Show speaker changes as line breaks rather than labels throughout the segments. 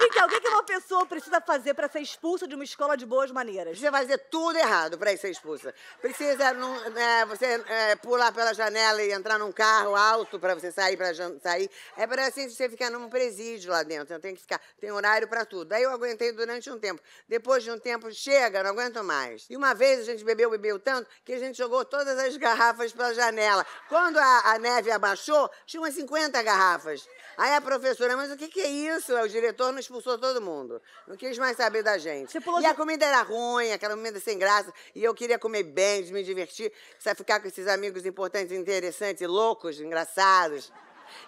Então, o que, é que uma pessoa precisa fazer para ser expulsa de uma escola de boas maneiras? Você vai fazer tudo errado para ser expulsa. Precisa não, é, você é, pular pela janela e entrar num carro alto para você sair para sair. É para assim você ficar num presídio lá dentro. Então, tem que ficar, tem horário para tudo. Daí eu aguentei durante um tempo. Depois de um tempo, chega, não aguento mais. E uma vez a gente bebeu, bebeu tanto que a gente jogou todas as garrafas pela janela. Quando a, a neve abaixou, tinha umas 50 garrafas. Aí a professora, mas o que, que é isso? O diretor dono expulsou todo mundo. Não quis mais saber da gente. Você pulou e de... a comida era ruim, aquela comida sem graça. E eu queria comer bem, me divertir, só ficar com esses amigos importantes, interessantes, loucos, engraçados.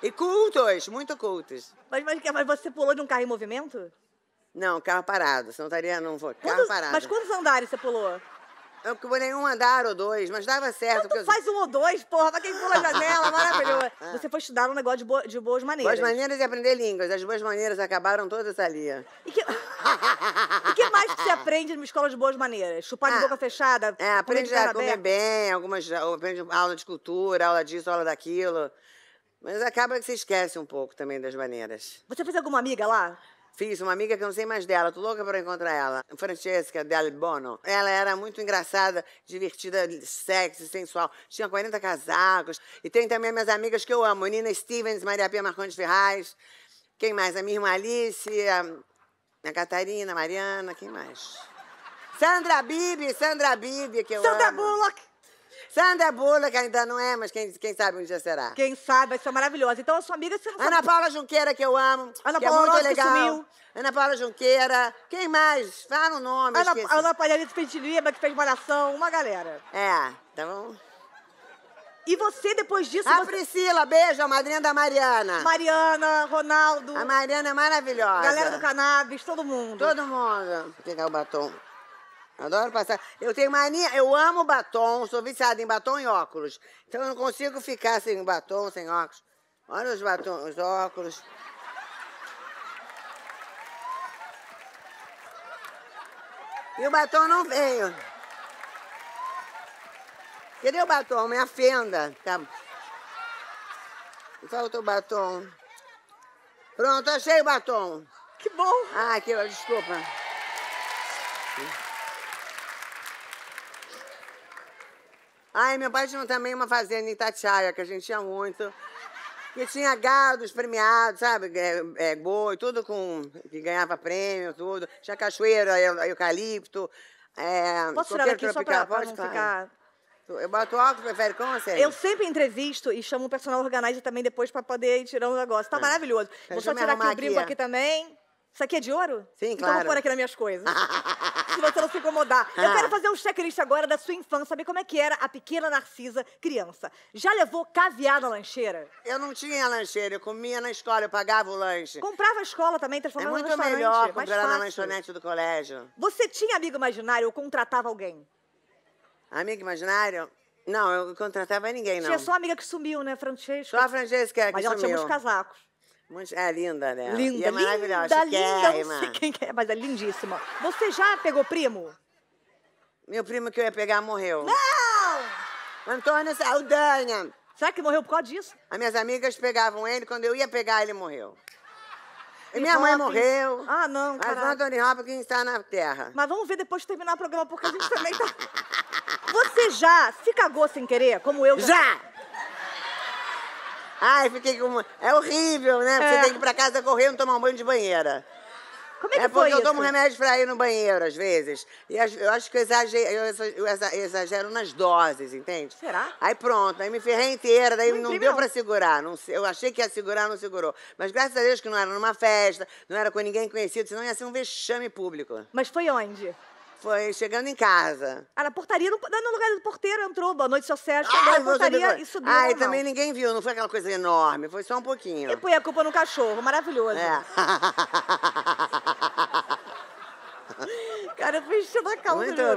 E cultos, muito cultos. Mas, mas, mas você pulou de um carro em movimento? Não, carro parado. Senão estaria. Não vou. Carro quantos, parado. Mas quantos
andares você pulou?
Eu não pulei um andar ou dois, mas dava certo. Então, tu eu... faz um ou dois, porra, pra quem pula a janela, maravilhoso.
Você foi estudar um negócio de, bo... de boas maneiras. Boas maneiras e aprender línguas. As boas maneiras acabaram todas ali. E que... e que mais que você aprende numa escola de boas maneiras? Chupar ah, de boca fechada? É, aprende a comer
bem, algumas aprende aula de cultura, aula disso, aula daquilo. Mas acaba que você esquece um pouco também das maneiras.
Você fez alguma amiga lá?
Fiz uma amiga que eu não sei mais dela, tô louca para encontrar ela. Francesca Del Bono. Ela era muito engraçada, divertida, sexy, sensual. Tinha 40 casacos. E tem também minhas amigas que eu amo: Nina Stevens, Maria Pia Marcondes Ferraz. Quem mais? A minha irmã Alice, a, a Catarina, a Mariana, quem mais? Sandra Bibi, Sandra Bibi, que eu Sandra amo. Bullock. Sandra é que ainda não é, mas quem, quem sabe um dia será.
Quem sabe, vai ser maravilhosa. Então a sua amiga se Ana Paula Junqueira, que eu amo. Ana que Paula é muito legal. sumiu.
Ana Paula Junqueira.
Quem mais? Fala o nome. Ana, Ana Palharito Pentilima, que fez Malhação. Uma galera.
É, então...
E você, depois disso... A você...
Priscila, beijo, a madrinha da Mariana. Mariana, Ronaldo. A Mariana é maravilhosa. Galera do Cannabis, todo mundo. Todo mundo. Vou pegar o batom. Adoro passar. Eu tenho mania, eu amo batom, sou viciada em batom e óculos. Então eu não consigo ficar sem batom, sem óculos. Olha os batons, os óculos. E o batom não veio. Cadê o batom? Minha fenda. Tá. Falta o batom. Pronto, achei o batom. Que bom. Ah, que, desculpa. Ai, meu pai tinha também uma fazenda em Itatiaia, que a gente tinha muito. Que tinha gados premiados, sabe? É, é, boi, tudo com. que ganhava prêmio, tudo. Tinha cachoeira, eucalipto. É, Posso tirar aqui só pra, pra não ficar. Eu boto alto, prefere como, Sérgio? Eu sempre
entrevisto e chamo o personal organizer também depois para poder ir o negócio. Tá é. maravilhoso. Deixa Vou só tirar aqui o brinco aqui também. Isso aqui é de ouro? Sim, então claro. Então vou pôr aqui nas minhas coisas. se você não se incomodar. Eu ah. quero fazer um checklist agora da sua infância, saber como é que era a pequena Narcisa criança. Já levou caviar na lancheira?
Eu não tinha lancheira, eu comia na escola, eu pagava o lanche.
Comprava a escola também, transformava é no restaurante. É muito melhor comprar na lanchonete
do colégio.
Você tinha amigo imaginário ou contratava alguém?
Amigo imaginário? Não, eu contratava ninguém, não. Tinha só
amiga que sumiu, né, Francesca? Só a Francesca que Mas sumiu. Mas ela tinha uns casacos. É
linda, né? Linda, e é maravilhosa. Linda, linda, é, não sei
quem é, mas é lindíssima. Você já pegou primo?
Meu primo que eu ia pegar morreu. Não!
Antônio Saldanha. Será que morreu por causa disso?
As minhas amigas pegavam ele, quando eu ia pegar, ele morreu. E, e minha mãe morreu.
Ah, não, cara. Mas Antônio Hopkins está na terra. Mas vamos ver depois de terminar o programa, porque a gente também tá... Você já se cagou sem querer, como eu? Já! já.
Ai, fiquei com. É horrível, né? Você é. tem que ir pra casa correndo tomar um banho de banheira. Como é que é porque eu tomo remédio pra ir no banheiro, às vezes. E eu acho que eu exagero, eu exagero nas doses, entende? Será? Aí pronto, aí me ferrei inteira, daí não, não deu pra segurar. Não, eu achei que ia segurar, não segurou. Mas graças a Deus que não era numa festa, não era com ninguém conhecido, senão ia ser um vexame público.
Mas foi onde? Foi chegando em casa. Ah, na portaria, no, no lugar do porteiro entrou, boa noite, seu Sérgio, ah, na portaria você... e subiu. Ah, e também ninguém viu, não
foi aquela coisa enorme, foi só um pouquinho. E põe
a culpa no cachorro, maravilhoso. É. Cara, eu fui enchendo a calça.